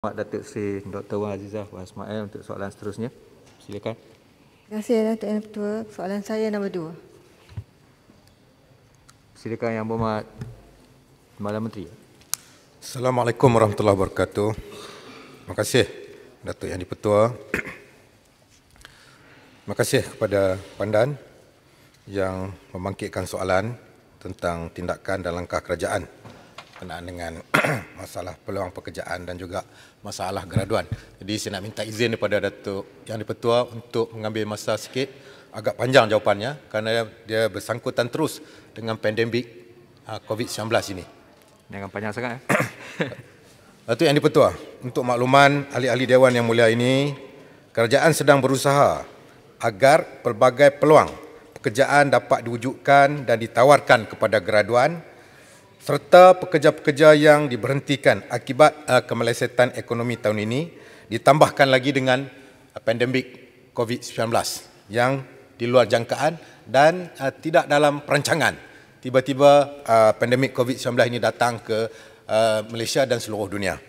Mak Datuk Sri Dr. Wan Azizah Wan Ismail untuk soalan seterusnya. Silakan. Terima kasih Datuk Yang Pertua. Soalan saya nombor dua. Silakan Yang Berhormat Malam Menteri. Assalamualaikum warahmatullahi wabarakatuh. Terima kasih Datuk Yang Dipertua. Terima kasih kepada pandan yang membangkitkan soalan tentang tindakan dan langkah kerajaan berkenaan dengan masalah peluang pekerjaan dan juga masalah graduan. Jadi saya nak minta izin kepada Datuk Yang Dipertua untuk mengambil masa sikit agak panjang jawapannya kerana dia bersangkutan terus dengan pandemik ah, COVID-19 ini. Jangan panjang sangat. Eh? Datuk Yang Dipertua, untuk makluman ahli-ahli Dewan yang mulia ini, kerajaan sedang berusaha agar pelbagai peluang pekerjaan dapat diwujudkan dan ditawarkan kepada graduan serta pekerja-pekerja yang diberhentikan akibat uh, kemelesetan ekonomi tahun ini ditambahkan lagi dengan uh, pandemik COVID-19 yang di luar jangkaan dan uh, tidak dalam perancangan. Tiba-tiba uh, pandemik COVID-19 ini datang ke uh, Malaysia dan seluruh dunia.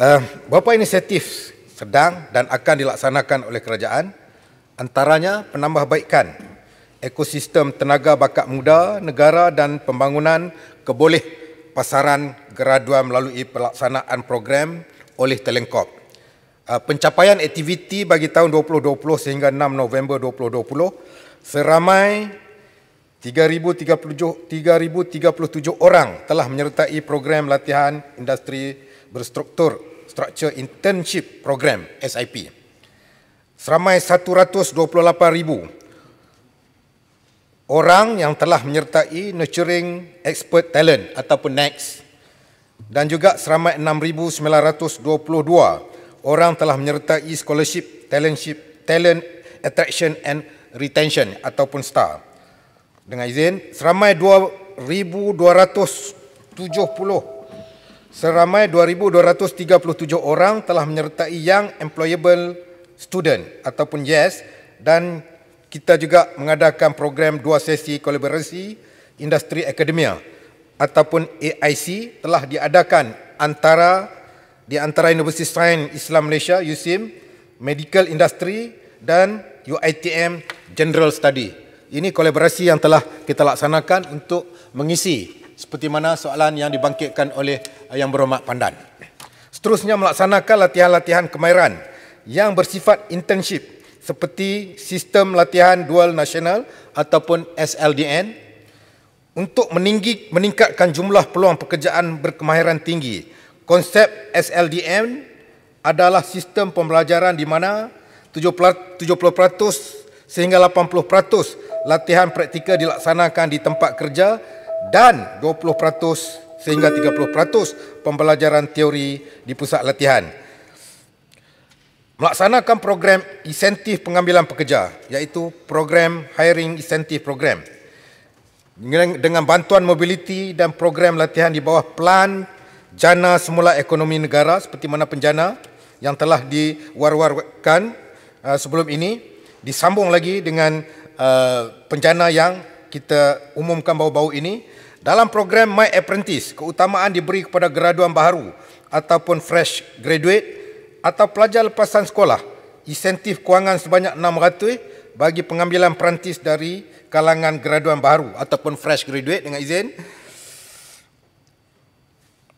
Uh, beberapa inisiatif sedang dan akan dilaksanakan oleh kerajaan antaranya penambahbaikan ekosistem tenaga bakat muda negara dan pembangunan keboleh pasaran graduan melalui pelaksanaan program oleh Telengkop. Ah, pencapaian aktiviti bagi tahun 2020 sehingga 6 November 2020 seramai 3037, orang telah menyertai program latihan industri berstruktur Structure Internship Program SIP. Seramai orang yang telah menyertai nurturing expert talent ataupun next dan juga seramai 6922 orang telah menyertai scholarship talentship talent attraction and retention ataupun star dengan izin seramai 2270 seramai 2237 orang telah menyertai yang employable student ataupun yes dan kita juga mengadakan program dua sesi kolaborasi industri akademia ataupun AIC telah diadakan antara di antara Universiti Sains Islam Malaysia USIM Medical Industry dan UiTM General Study. Ini kolaborasi yang telah kita laksanakan untuk mengisi seperti mana soalan yang dibangkitkan oleh eh, Yang Berhormat Pandan. Seterusnya melaksanakan latihan-latihan kemahiran yang bersifat internship seperti sistem latihan dual nasional ataupun SLDN untuk meninggi, meningkatkan jumlah peluang pekerjaan berkemahiran tinggi. Konsep SLDN adalah sistem pembelajaran di mana 70% sehingga 80% latihan praktika dilaksanakan di tempat kerja dan 20% sehingga 30% pembelajaran teori di pusat latihan melaksanakan program insentif pengambilan pekerja iaitu program hiring incentive program dengan bantuan mobiliti dan program latihan di bawah pelan jana semula ekonomi negara seperti mana penjana yang telah diwar-warkan uh, sebelum ini disambung lagi dengan uh, penjana yang kita umumkan bau-bau ini dalam program My Apprentice keutamaan diberi kepada graduan baru ataupun fresh graduate atau pelajar lepasan sekolah insentif kewangan sebanyak 600 bagi pengambilan perantis dari kalangan graduan baru ataupun fresh graduate dengan izin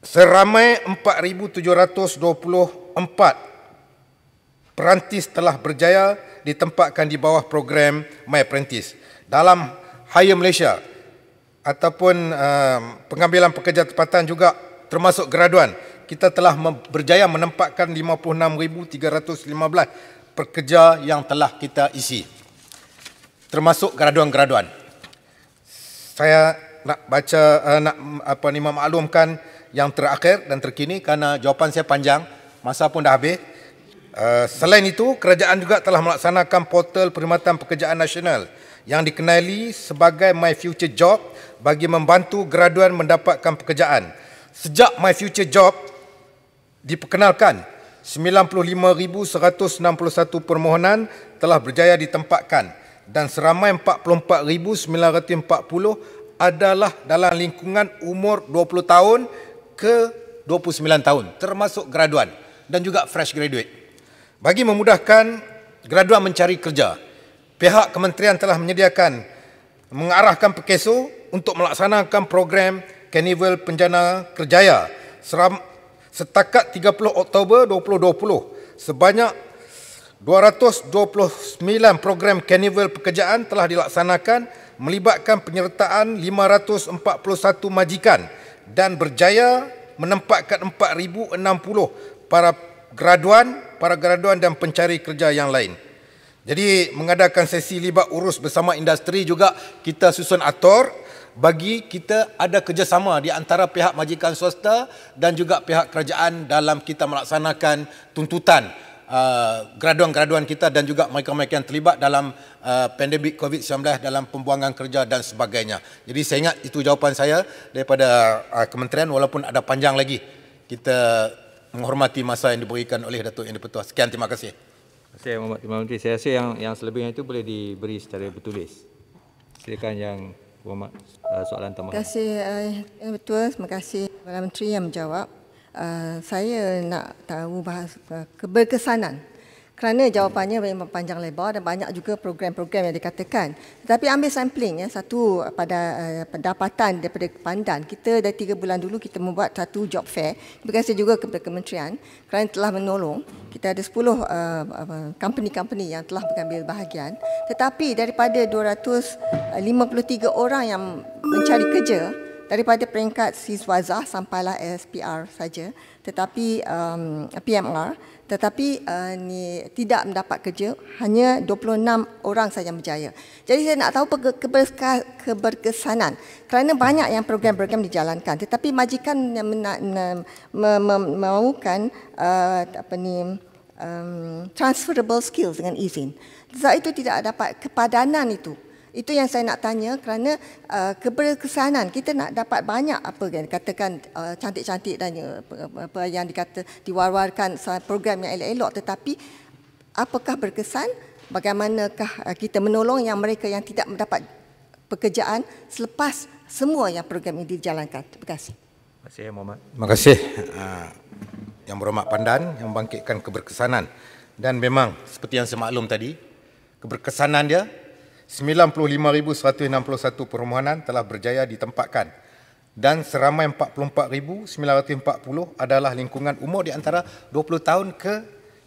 seramai 4724 perantis telah berjaya ditempatkan di bawah program My Apprentice dalam Hire Malaysia ataupun uh, pengambilan pekerja tempatan juga termasuk graduan kita telah berjaya menempatkan 56,315 pekerja yang telah kita isi termasuk graduan-graduan. Saya nak baca uh, nak apa ni maklumkan yang terakhir dan terkini kerana jawapan saya panjang, masa pun dah habis. Uh, selain itu, kerajaan juga telah melaksanakan portal perkhidmatan pekerjaan nasional yang dikenali sebagai My Future Job bagi membantu graduan mendapatkan pekerjaan. Sejak My Future Job diperkenalkan 95,161 permohonan telah berjaya ditempatkan dan seramai 44,940 adalah dalam lingkungan umur 20 tahun ke 29 tahun termasuk graduan dan juga fresh graduate. Bagi memudahkan graduan mencari kerja, pihak kementerian telah menyediakan mengarahkan pekeso untuk melaksanakan program Carnival Penjana Kerjaya seram, setakat 30 Oktober 2020 sebanyak 229 program karnival pekerjaan telah dilaksanakan melibatkan penyertaan 541 majikan dan berjaya menempatkan 4060 para graduan, para graduan dan pencari kerja yang lain. Jadi mengadakan sesi libat urus bersama industri juga kita susun atur bagi kita ada kerjasama di antara pihak majikan swasta dan juga pihak kerajaan dalam kita melaksanakan tuntutan uh, graduan-graduan kita dan juga mereka-mereka yang terlibat dalam uh, pandemik COVID-19 dalam pembuangan kerja dan sebagainya. Jadi saya ingat itu jawapan saya daripada uh, kementerian walaupun ada panjang lagi. Kita menghormati masa yang diberikan oleh Datuk Yang Dipertua. Sekian, terima kasih. Terima kasih, Saya rasa yang, yang selebihnya itu boleh diberi secara bertulis. Silakan yang Muhammad. Uh, soalan tambahan. Terima kasih uh, betul. Terima kasih Tuan Menteri yang menjawab. Uh, saya nak tahu bahas uh, keberkesanan kerana jawapannya memang panjang lebar dan banyak juga program-program yang dikatakan. Tetapi ambil sampling ya satu eh, pada uh, pendapatan daripada pandan. Kita dah tiga bulan dulu kita membuat satu job fair. Berkasa juga kepada kementerian kerana telah menolong. Kita ada 10 uh, eh, company-company yang telah mengambil bahagian. Tetapi daripada 253 orang yang mencari kerja, daripada peringkat siswazah sampailah SPR saja tetapi um, PMR tetapi uh, ni tidak mendapat kerja hanya 26 orang saja berjaya. Jadi saya nak tahu keberkesanan kerana banyak yang program-program dijalankan tetapi majikan yang memerlukan uh, apa ni um, transferable skills dengan e izin. Sebab itu tidak dapat kepadanan itu itu yang saya nak tanya kerana uh, keberkesanan kita nak dapat banyak apa kan katakan uh, cantik-cantik dan ya, apa yang dikata diwar-warkan program yang elok-elok tetapi apakah berkesan bagaimanakah uh, kita menolong yang mereka yang tidak mendapat pekerjaan selepas semua yang program ini dijalankan. Terima kasih. Terima kasih Muhammad. Terima kasih uh, yang berhormat pandan yang membangkitkan keberkesanan dan memang seperti yang saya maklum tadi keberkesanan dia 95,161 permohonan telah berjaya ditempatkan dan seramai 44,940 adalah lingkungan umur di antara 20 tahun ke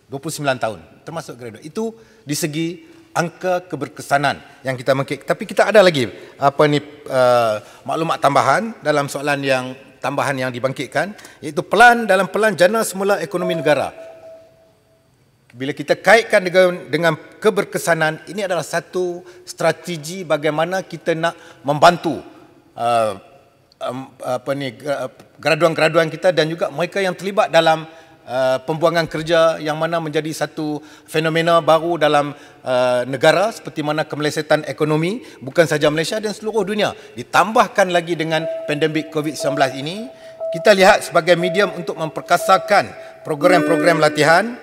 29 tahun termasuk graduate. Itu di segi angka keberkesanan yang kita mengkik. Tapi kita ada lagi apa ni uh, maklumat tambahan dalam soalan yang tambahan yang dibangkitkan iaitu pelan dalam pelan jana semula ekonomi negara bila kita kaitkan dengan, dengan keberkesanan, ini adalah satu strategi bagaimana kita nak membantu uh, um, graduan-graduan kita dan juga mereka yang terlibat dalam uh, pembuangan kerja yang mana menjadi satu fenomena baru dalam uh, negara seperti mana kemelesetan ekonomi bukan sahaja Malaysia dan seluruh dunia. Ditambahkan lagi dengan pandemik COVID-19 ini, kita lihat sebagai medium untuk memperkasakan program-program latihan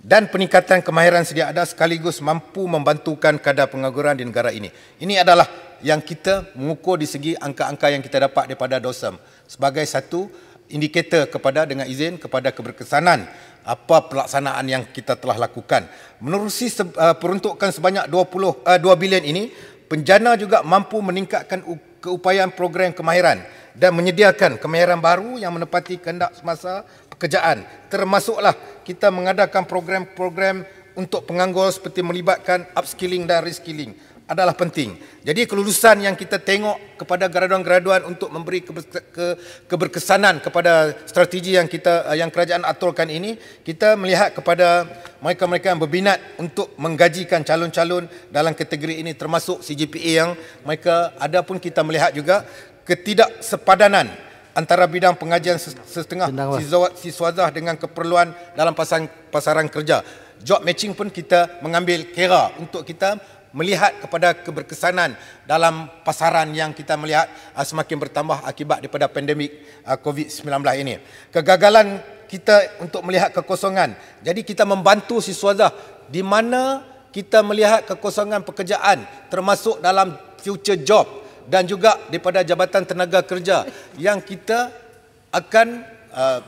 dan peningkatan kemahiran sedia ada sekaligus mampu membantukan kadar pengangguran di negara ini. Ini adalah yang kita mengukur di segi angka-angka yang kita dapat daripada DOSEM sebagai satu indikator kepada dengan izin kepada keberkesanan apa pelaksanaan yang kita telah lakukan. Menerusi se, eh, peruntukan sebanyak 20 2 eh, bilion ini, penjana juga mampu meningkatkan keupayaan program kemahiran dan menyediakan kemahiran baru yang menepati kehendak semasa pekerjaan. Termasuklah kita mengadakan program-program untuk penganggur seperti melibatkan upskilling dan reskilling adalah penting. Jadi kelulusan yang kita tengok kepada graduan-graduan untuk memberi keberkesanan kepada strategi yang kita eh, yang kerajaan aturkan ini, kita melihat kepada mereka-mereka yang berbinat untuk menggajikan calon-calon dalam kategori ini termasuk CGPA yang mereka ada pun kita melihat juga ketidaksepadanan antara bidang pengajian setengah siswazah dengan keperluan dalam pasaran, pasaran kerja. Job matching pun kita mengambil kira untuk kita melihat kepada keberkesanan dalam pasaran yang kita melihat ah, semakin bertambah akibat daripada pandemik ah, COVID-19 ini. Kegagalan kita untuk melihat kekosongan. Jadi kita membantu siswazah di mana kita melihat kekosongan pekerjaan termasuk dalam future job dan juga daripada Jabatan Tenaga Kerja yang kita akan uh,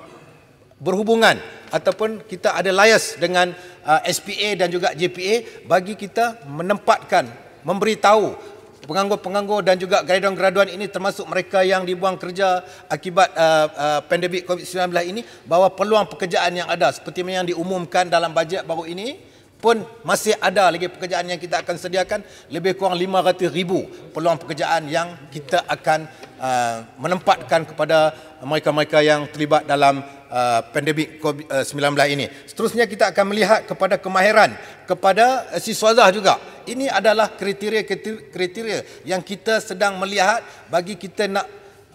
berhubungan ataupun kita ada layas dengan uh, SPA dan juga JPA bagi kita menempatkan, memberitahu penganggur-penganggur dan juga graduan-graduan ini termasuk mereka yang dibuang kerja akibat uh, uh, pandemik COVID-19 ini bahawa peluang pekerjaan yang ada seperti yang diumumkan dalam bajet baru ini pun masih ada lagi pekerjaan yang kita akan sediakan lebih kurang 500 ribu peluang pekerjaan yang kita akan uh, menempatkan kepada mereka-mereka yang terlibat dalam uh, pandemik COVID-19 uh, ini. Seterusnya kita akan melihat kepada kemahiran kepada uh, si swazah juga. Ini adalah kriteria-kriteria yang kita sedang melihat bagi kita nak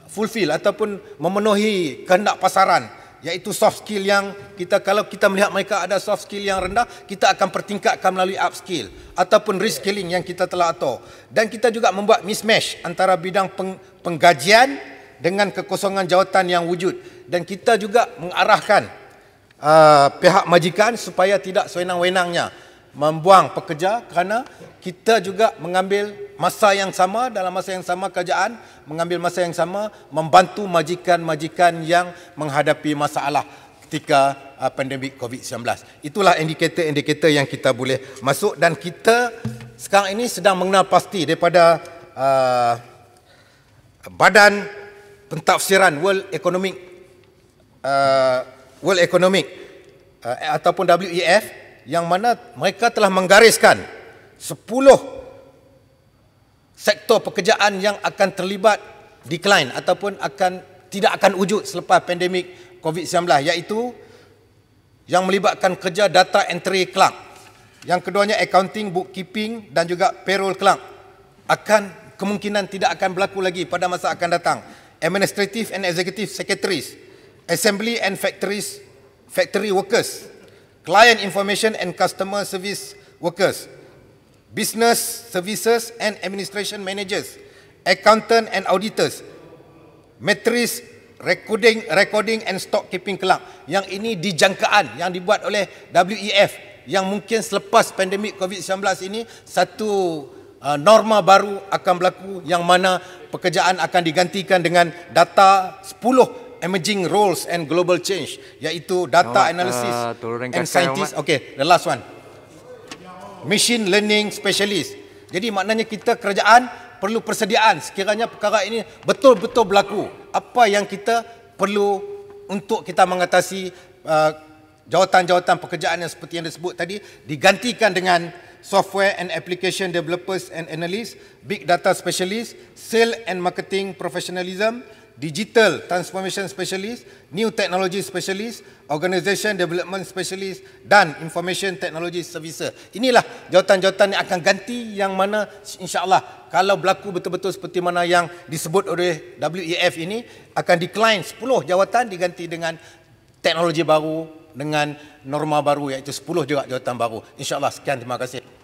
fulfill ataupun memenuhi kehendak pasaran iaitu soft skill yang kita kalau kita melihat mereka ada soft skill yang rendah kita akan pertingkatkan melalui upskill ataupun reskilling yang kita telah atur dan kita juga membuat mismatch antara bidang peng, penggajian dengan kekosongan jawatan yang wujud dan kita juga mengarahkan uh, pihak majikan supaya tidak sewenang-wenangnya membuang pekerja kerana kita juga mengambil masa yang sama dalam masa yang sama kerjaan mengambil masa yang sama membantu majikan-majikan yang menghadapi masalah ketika ah, pandemik COVID-19. Itulah indikator-indikator yang kita boleh masuk dan kita sekarang ini sedang mengenal pasti daripada uh, badan pentafsiran World Economic uh, World Economic uh, ataupun WEF yang mana mereka telah menggariskan 10 sektor pekerjaan yang akan terlibat decline ataupun akan tidak akan wujud selepas pandemik COVID-19 iaitu yang melibatkan kerja data entry clerk yang keduanya accounting, bookkeeping dan juga payroll clerk akan kemungkinan tidak akan berlaku lagi pada masa akan datang administrative and executive secretaries assembly and factories factory workers client information and customer service workers, business services and administration managers, accountant and auditors, matrix recording recording and stock keeping clerk. Yang ini dijangkaan yang dibuat oleh WEF yang mungkin selepas pandemik COVID-19 ini satu uh, norma baru akan berlaku yang mana pekerjaan akan digantikan dengan data 10 emerging roles and global change iaitu data no, analysis uh, and scientist okey the last one machine learning specialist jadi maknanya kita kerajaan perlu persediaan sekiranya perkara ini betul-betul berlaku apa yang kita perlu untuk kita mengatasi uh, jawatan-jawatan pekerjaan yang seperti yang disebut tadi digantikan dengan software and application developers and analysts big data specialist sales and marketing professionalism digital transformation specialist, new technology specialist, organisation development specialist dan information technology servicer. Inilah jawatan-jawatan yang akan ganti yang mana insyaallah kalau berlaku betul-betul seperti mana yang disebut oleh WEF ini akan decline 10 jawatan diganti dengan teknologi baru dengan norma baru iaitu 10 juga jawatan baru. Insyaallah sekian terima kasih.